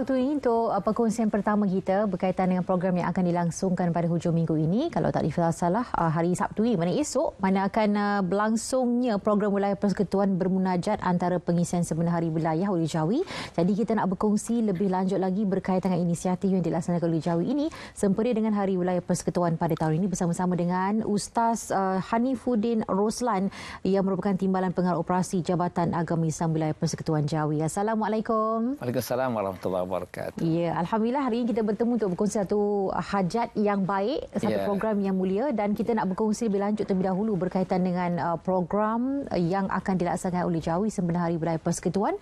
Tui, untuk uh, perkongsian pertama kita berkaitan dengan program yang akan dilangsungkan pada hujung minggu ini, kalau tak difahamkan salah, uh, hari Sabtu ini, mana esok, mana akan uh, berlangsungnya program wilayah persekutuan bermunajat antara pengisian sebenar hari wilayah oleh Jawi. Jadi kita nak berkongsi lebih lanjut lagi berkaitan dengan inisiatif yang dilaksanakan oleh Jawi ini sempena dengan hari wilayah persekutuan pada tahun ini bersama-sama dengan Ustaz Hanifuddin Roslan yang merupakan timbalan pengarah operasi Jabatan Agama Islam Wilayah Persekutuan Jawi. Assalamualaikum. Waalaikumsalam warahmatullahi wabarakatuh wabarakatuh. Ya, alhamdulillah hari ini kita bertemu untuk berkongsi satu uh, hajat yang baik, satu ya. program yang mulia dan kita nak berkongsi lebih lanjut terlebih dahulu berkaitan dengan uh, program uh, yang akan dilaksanakan oleh Jawi sempena hari Belayar Persekutuan.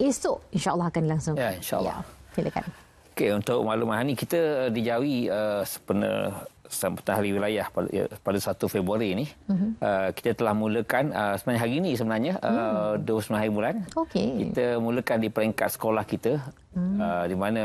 Esok insya-Allah akan dilangsungkan. Ya, insya-Allah. Ya, silakan. Okey, untuk maklumat ini kita di Jawi uh, sebenarnya pentahari wilayah pada, ya, pada 1 Februari ini mm-hmm. uh, kita telah mulakan uh, sebenarnya hari ini sebenarnya mm. uh, 29 hmm. hari bulan okay. kita mulakan di peringkat sekolah kita mm. uh, di mana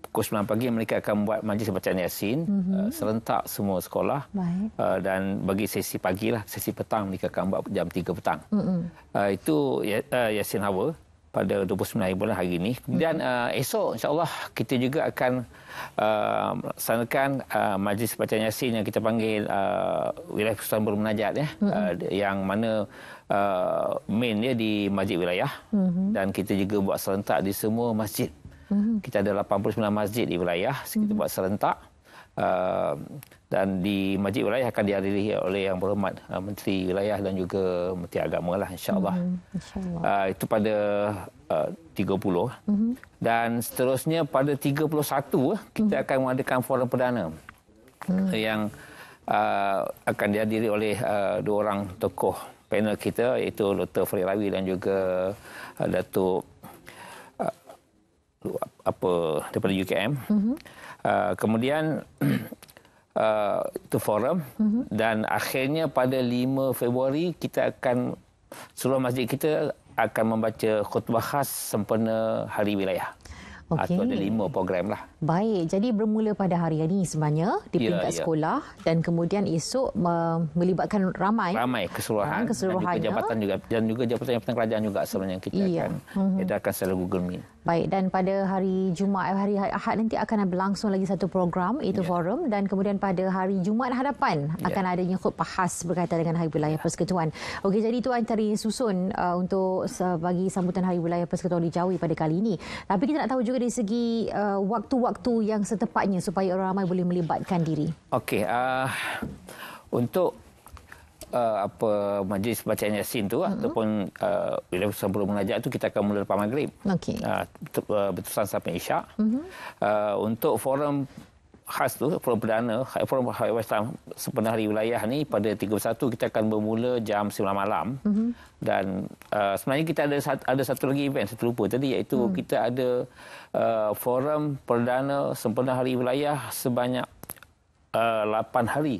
pukul 9 pagi mereka akan buat majlis bacaan Yasin hmm uh, mhm. serentak semua sekolah uh, dan bagi sesi pagi lah sesi petang mereka akan buat jam 3 petang hmm uh, itu ya, uh, Yasin Hawa pada 29 bulan hari ini dan hmm. uh, esok insyaallah kita juga akan uh, melaksanakan uh, majlis bacaan yasin yang kita panggil uh, wilayah Pusat bermunajat ya mm-hmm. uh, yang mana uh, main dia di masjid wilayah mm-hmm. dan kita juga buat serentak di semua masjid mm-hmm. kita ada 89 masjid di wilayah kita mm-hmm. buat serentak Ehm, dan di majlis wilayah akan dihadiri oleh yang berhormat uh, menteri wilayah dan juga menteri agama lah insyaallah mm-hmm. insya uh, eh, itu pada uh, 30 mm-hmm. dan seterusnya pada 31 eh, kita mm-hmm. akan mengadakan forum perdana mm-hmm. yang uh, akan dihadiri oleh uh, dua orang tokoh panel kita iaitu Dr. Farid Rawi dan juga uh, Datuk uh, apa daripada UKM mm-hmm. Uh, kemudian uh, itu uh, forum mm-hmm. dan akhirnya pada 5 Februari kita akan seluruh masjid kita akan membaca khutbah khas sempena Hari Wilayah. Ah, okay. Atau ada lima program lah. Baik, jadi bermula pada hari ini sebenarnya di ya, peringkat ya. sekolah dan kemudian esok melibatkan ramai. Ramai keseluruhan. keseluruhan ah, dan juga jabatan juga dan juga jabatan-jabatan kerajaan juga sebenarnya kita ya. akan uh-huh. kita akan selalu Google Meet. Baik dan pada hari Jumaat eh, hari Ahad nanti akan berlangsung lagi satu program itu yeah. forum dan kemudian pada hari Jumaat hadapan yeah. akan adanya khutbah khas berkaitan dengan Hari Wilayah ya. Persekutuan. Okey jadi itu antara susun uh, untuk bagi sambutan Hari Wilayah Persekutuan di Jawi pada kali ini. Tapi kita nak tahu juga dari segi uh, waktu-waktu yang setepatnya supaya orang ramai boleh melibatkan diri. Okey uh, untuk uh, apa majlis bacaan Yasin tu mm-hmm. ataupun uh, bila sebelum mengajar tu kita akan mula lepas maghrib. Okey. Uh, uh betusan sampai Isyak. Mm-hmm. Uh, untuk forum khas tu forum perdana forum Islam sepenuh hari wilayah ni pada 31 kita akan bermula jam 9 malam mm-hmm. dan uh, sebenarnya kita ada satu, ada satu lagi event saya terlupa tadi iaitu mm. kita ada uh, forum perdana sepenuh hari wilayah sebanyak uh, 8 hari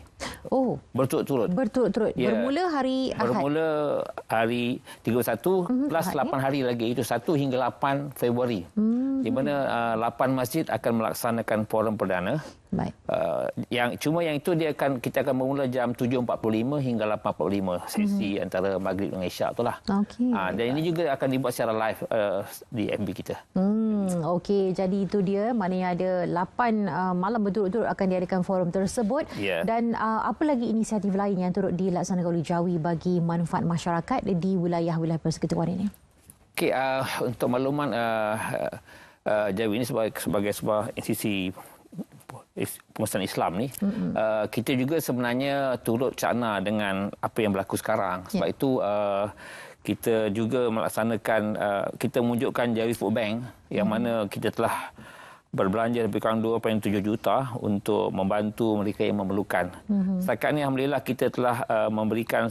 Oh. Berturut-turut. Berturut-turut. Yeah. Bermula hari Ahad. Bermula hari 31 mm-hmm. plus Ahad, 8 ya. hari lagi itu 1 hingga 8 Februari. Mm-hmm. Di mana uh, 8 masjid akan melaksanakan forum perdana. Uh, yang cuma yang itu dia akan kita akan bermula jam 7.45 hingga 8.45 sesi mm-hmm. antara Maghrib dengan Isyak itulah. Okay. Uh, ah, dan ini juga akan dibuat secara live uh, di MB kita. Hmm, okey jadi itu dia maknanya ada 8 uh, malam berturut-turut akan diadakan forum tersebut yeah. dan uh, apa lagi inisiatif lain yang turut dilaksanakan oleh Jawi bagi manfaat masyarakat di wilayah-wilayah persekutuan ini? Okay, uh, untuk makluman uh, uh, uh, Jawi ini sebagai, sebagai sebuah institusi pemusnahan Islam ni mm-hmm. uh, kita juga sebenarnya turut cakna dengan apa yang berlaku sekarang ya. sebab yeah. itu uh, kita juga melaksanakan uh, kita menunjukkan Jawi Food Bank yang mm-hmm. mana kita telah berbelanja lebih kurang 2.7 juta untuk membantu mereka yang memerlukan. Mm-hmm. Setakat ini alhamdulillah kita telah uh, memberikan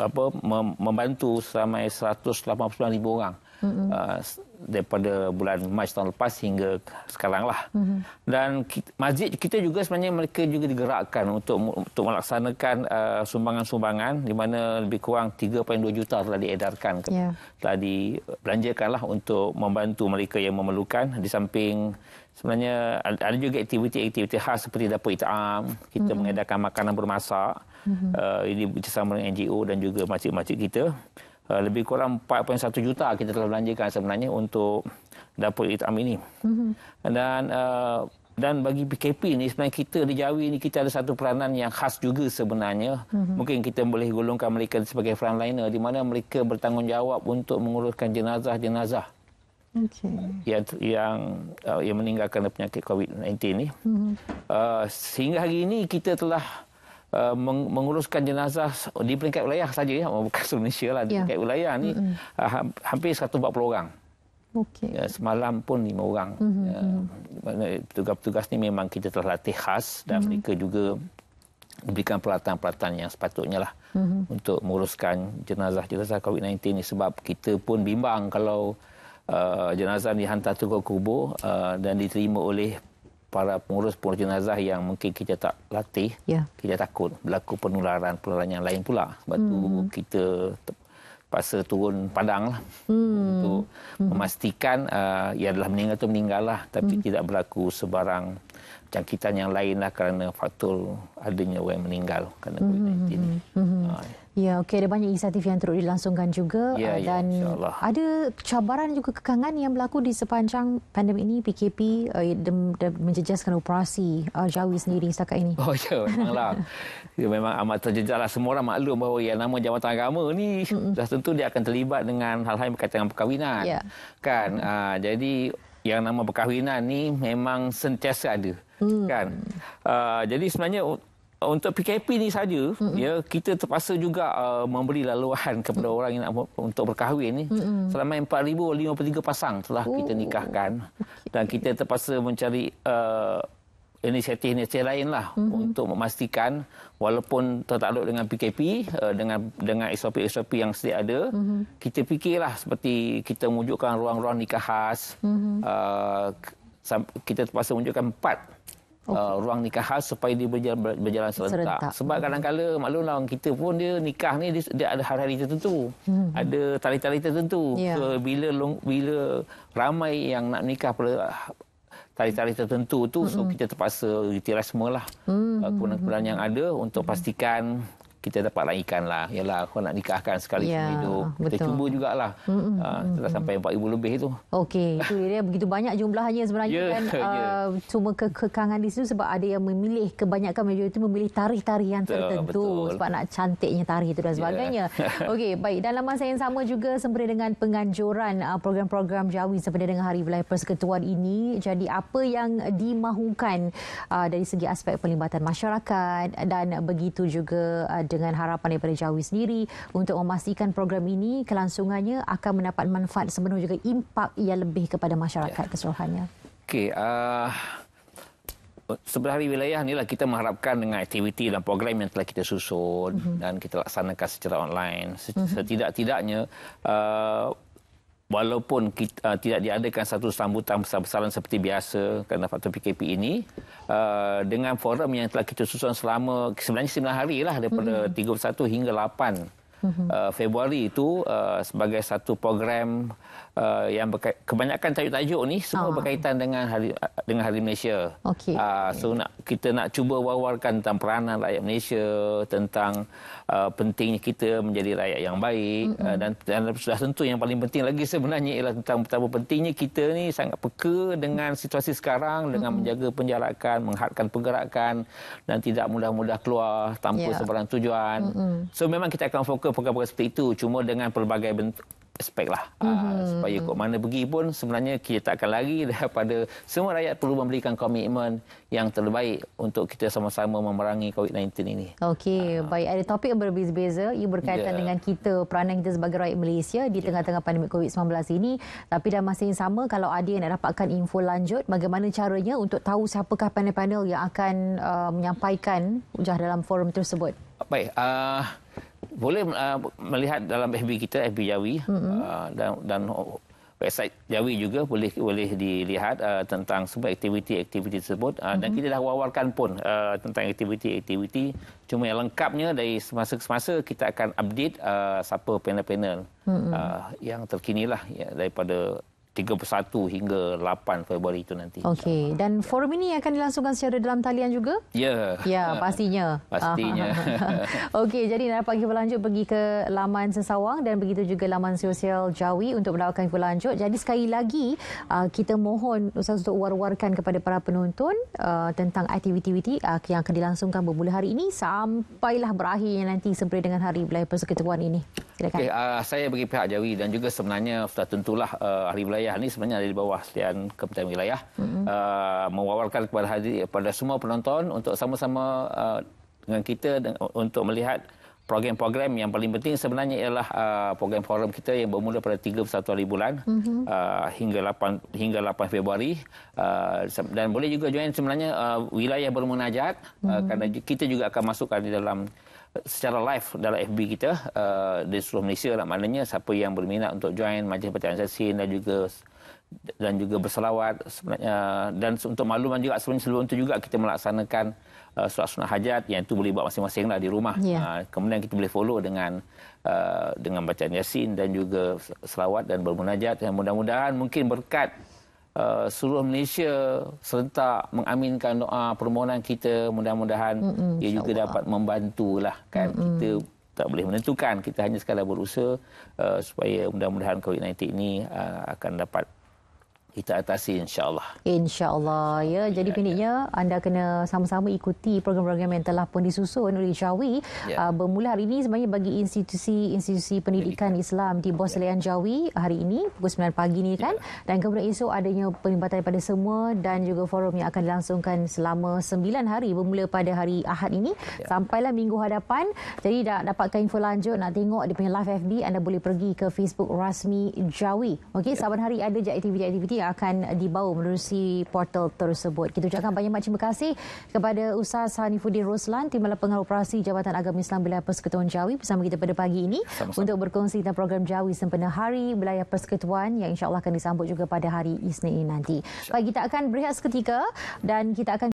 apa mem- membantu seramai 189 ribu orang. mm mm-hmm. uh, daripada bulan Mac tahun lepas hingga sekaranglah, Mm-hmm. Dan kita, masjid kita juga sebenarnya mereka juga digerakkan untuk untuk melaksanakan uh, sumbangan-sumbangan di mana lebih kurang 3.2 juta telah diedarkan, ke, yeah. telah dibelanjakanlah untuk membantu mereka yang memerlukan di samping sebenarnya ada juga aktiviti-aktiviti khas seperti dapur itam, kita mm-hmm. mengedarkan makanan bermasak. Mm-hmm. Uh, ini bersama dengan NGO dan juga masjid-masjid kita. Eh, lebih kurang 4.1 juta kita telah belanjakan sebenarnya untuk dapur itam ini. Mm-hmm. Dan uh, dan bagi PKP ini sebenarnya kita di Jawi ini kita ada satu peranan yang khas juga sebenarnya. Mm-hmm. Mungkin kita boleh golongkan mereka sebagai frontliner di mana mereka bertanggungjawab untuk menguruskan jenazah-jenazah Okay. yang yang eh, yang meninggalkan penyakit COVID-19 ini. Mm-hmm. Uh, sehingga hari ini kita telah Uh, meng- menguruskan jenazah di peringkat wilayah saja ya oh, bukan seluruh Malaysia lah di ya. peringkat wilayah ni mm-hmm. hampir 140 orang. Okey. Ya, semalam pun lima orang. Mm-hmm. Ya, ini mm-hmm. memang kita telah latih khas dan mm-hmm. mereka juga memberikan peralatan-peralatan yang sepatutnya lah mm-hmm. untuk menguruskan jenazah-jenazah COVID-19 ini sebab kita pun bimbang kalau uh, jenazah dihantar ke kubur uh, dan diterima oleh para pengurus pengurus jenazah yang mungkin kita tak latih, yeah. kita takut berlaku penularan penularan yang lain pula. Sebab hmm. tu kita terpaksa turun padang lah hmm. untuk hmm. memastikan uh, ah, yang telah meninggal itu meninggal lah. Tapi hmm. tidak berlaku sebarang jangkitan yang lainlah kerana faktor adanya orang meninggal kerana COVID-19 ini. Mm-hmm. Ya, okey ada banyak inisiatif yang terus dilangsungkan juga ya, ah, ya, dan insyaAllah. ada cabaran juga kekangan yang berlaku di sepanjang pandemik ini PKP uh, eh, menjejaskan operasi uh, Jawi sendiri setakat ini. Oh ya, memanglah. ya, memang amat terjejaslah semua orang maklum bahawa yang nama jawatan agama ni Mm-mm. dah tentu dia akan terlibat dengan hal-hal berkaitan dengan perkahwinan. Ya. Kan? Uh, jadi yang nama perkahwinan ni memang sentiasa ada hmm. kan uh, jadi sebenarnya untuk PKP ni saja mm-hmm. ya kita terpaksa juga uh, memberi laluan kepada mm-hmm. orang yang nak untuk berkahwin ni mm-hmm. selama 4053 pasang telah Ooh. kita oh. nikahkan okay. dan kita terpaksa mencari uh, inisiatif-inisiatif lain lah mm-hmm. untuk memastikan walaupun tertakluk dengan PKP eh, dengan dengan SOP-SOP yang sedia ada mm-hmm. kita fikirlah seperti kita wujudkan ruang-ruang nikah khas mm-hmm. uh, kita terpaksa wujudkan empat eh, Okay. Uh, ruang nikah khas supaya dia berjalan, berjalan serentak. serentak. Sebab hmm. kadang-kadang maklumlah orang kita pun dia nikah ni dia, dia ada hari-hari tertentu. Hmm. Ada tarikh-tarikh tertentu. Yeah. So, bila bila ramai yang nak nikah pada tarikh-tarikh tertentu tu mm-hmm. so kita terpaksa retire semua lah mm-hmm. Uh, kewangan-kewangan yang ada untuk pastikan kita dapatlah ikan lah. Yalah, aku nak nikahkan sekali ya, seumur hidup. Kita betul. cuba jugalah. Mm, mm, uh, kita mm, 4,000 lebih itu. Okey, itu dia. Begitu banyak jumlahnya sebenarnya yeah, kan. Yeah. Ya. Uh, cuma kekekangan di situ sebab ada yang memilih, kebanyakan majoriti memilih tarikh-tarikhan tertentu. Betul. Sebab nak cantiknya tarikh itu dan ya. sebagainya. Yeah. Okey, baik. Dalam masa yang sama juga sempena dengan penganjuran uh, program-program Jawi sempena dengan Hari Wilayah Persekutuan ini. Jadi apa yang dimahukan uh, ah, dari segi aspek pelibatan masyarakat dan begitu juga uh, dengan harapan daripada Jawi sendiri untuk memastikan program ini kelangsungannya akan mendapat manfaat sepenuh juga impak yang lebih kepada masyarakat ya. keseluruhannya. Okey, uh, sebelah hari wilayah inilah kita mengharapkan dengan aktiviti dan program yang telah kita susun uh-huh. dan kita laksanakan secara online mhm. setidak-tidaknya uh, walaupun kita, uh, tidak diadakan satu sambutan besar-besaran seperti biasa kerana faktor PKP ini uh, dengan forum yang telah kita susun selama sebenarnya 9 hari lah daripada hmm. 31 hingga 8 Mm-hmm. uh, Februari itu uh, sebagai satu program uh, yang kebanyakan tajuk-tajuk ni semua uh. berkaitan dengan hari uh, dengan hari Malaysia. Okay. Uh, so okay. nak kita nak cuba wawarkan tentang peranan rakyat Malaysia tentang uh, pentingnya kita menjadi rakyat yang baik mm-hmm. uh, dan, dan sudah tentu yang paling penting lagi sebenarnya ialah tentang betapa pentingnya kita ni sangat peka dengan situasi sekarang dengan mm-hmm. menjaga penjarakan, menghadkan pergerakan dan tidak mudah-mudah keluar tanpa yeah. sebarang tujuan. Mm-hmm. So memang kita akan fokus perkara-perkara seperti itu cuma dengan pelbagai bentuk aspek lah. Mm-hmm. supaya kok mhm. mana pergi pun sebenarnya kita tak akan lari daripada semua rakyat perlu memberikan komitmen yang terbaik untuk kita sama-sama memerangi COVID-19 ini. Okey, ah. baik. Ada topik yang berbeza-beza. Ia berkaitan yeah. dengan kita, peranan kita sebagai rakyat Malaysia di yeah. tengah-tengah pandemik COVID-19 ini. Tapi dalam masa yang sama, kalau ada yang nak dapatkan info lanjut, bagaimana caranya untuk tahu siapakah panel-panel yang akan uh, menyampaikan ujah dalam forum tersebut? Baik, uh, boleh uh, melihat dalam FB kita FB Jawi mm-hmm. uh, dan dan website Jawi juga boleh boleh dilihat uh, tentang semua aktiviti-aktiviti tersebut uh, mm-hmm. dan kita dah wawarkan pun uh, tentang aktiviti-aktiviti cuma yang lengkapnya dari semasa ke semasa kita akan update uh, siapa panel-panel mm-hmm. uh, yang terkini lah ya, daripada 31 hingga 8 Februari itu nanti. Okey, dan forum ini akan dilangsungkan secara dalam talian juga? Ya. Yeah. Ya, yeah, pastinya. pastinya. Okey, jadi dapat info lanjut pergi ke laman Sesawang dan begitu juga laman sosial Jawi untuk mendapatkan info lanjut. Jadi sekali lagi, uh, kita mohon Ustaz untuk war-warkan kepada para penonton uh, tentang aktiviti-aktiviti uh, yang akan dilangsungkan bermula hari ini sampailah berakhir nanti sempena dengan Hari Belayar Persekutuan ini. Okay, uh, saya bagi pihak Jawi dan juga sebenarnya sudah tentulah uh, Hari Belayar wilayah ini sebenarnya ada di bawah setian kepentingan wilayah mm-hmm. uh, mewawalkan kepada kepada semua penonton untuk sama-sama uh, dengan kita untuk melihat program-program yang paling penting sebenarnya ialah uh, program forum kita yang bermula pada 31 hari bulan mm-hmm. uh, hingga 8 hingga 8 Februari uh, dan boleh juga join sebenarnya uh, wilayah bermunajat mm-hmm. uh, mhm. kerana kita juga akan masukkan di dalam uh, secara live dalam FB kita uh, di seluruh Malaysia lah maknanya siapa yang berminat untuk join majlis pertahanan sasin dan juga dan juga berselawat sebenarnya dan untuk makluman juga sebenarnya sebelum itu juga kita melaksanakan uh, solat sunat hajat yang itu boleh buat masing-masing lah di rumah. Yeah. Uh, kemudian kita boleh follow dengan uh, dengan bacaan yasin dan juga selawat dan bermunajat dan mudah-mudahan mungkin berkat uh, seluruh Malaysia serentak mengaminkan doa permohonan kita mudah-mudahan Mm-mm, ia juga Allah. dapat membantulah kan Mm-mm. kita tak boleh menentukan kita hanya sekadar berusaha uh, supaya mudah-mudahan COVID-19 ini uh, akan dapat kita atasi insyaallah. Insyaallah ya. ya. Jadi pendeknya ya. anda kena sama-sama ikuti program-program yang telah pun disusun oleh Jawi ya. uh, bermula hari ini sebenarnya bagi institusi-institusi pendidikan, pendidikan Islam di Bos Leian ya. Jawi hari ini pukul 9 pagi ni kan ya. dan kemudian esok adanya penyambutan daripada semua dan juga forum yang akan dilangsungkan selama 9 hari bermula pada hari Ahad ini ya. sampailah minggu hadapan. Jadi dah dapatkan info lanjut nak tengok di punya live FB anda boleh pergi ke Facebook rasmi Jawi. Okey, ya. saban hari ada je aktiviti-aktiviti yang akan dibawa melalui portal tersebut. Kita ucapkan banyak macam terima kasih kepada Ustaz Hanifuddin Roslan, Timbalan Pengarah Operasi Jabatan Agama Islam Wilayah Persekutuan Jawi bersama kita pada pagi ini Sama-sama. untuk berkongsi tentang program Jawi sempena hari Wilayah Persekutuan yang insya Allah akan disambut juga pada hari Isnin nanti. Baik, kita akan berehat seketika dan kita akan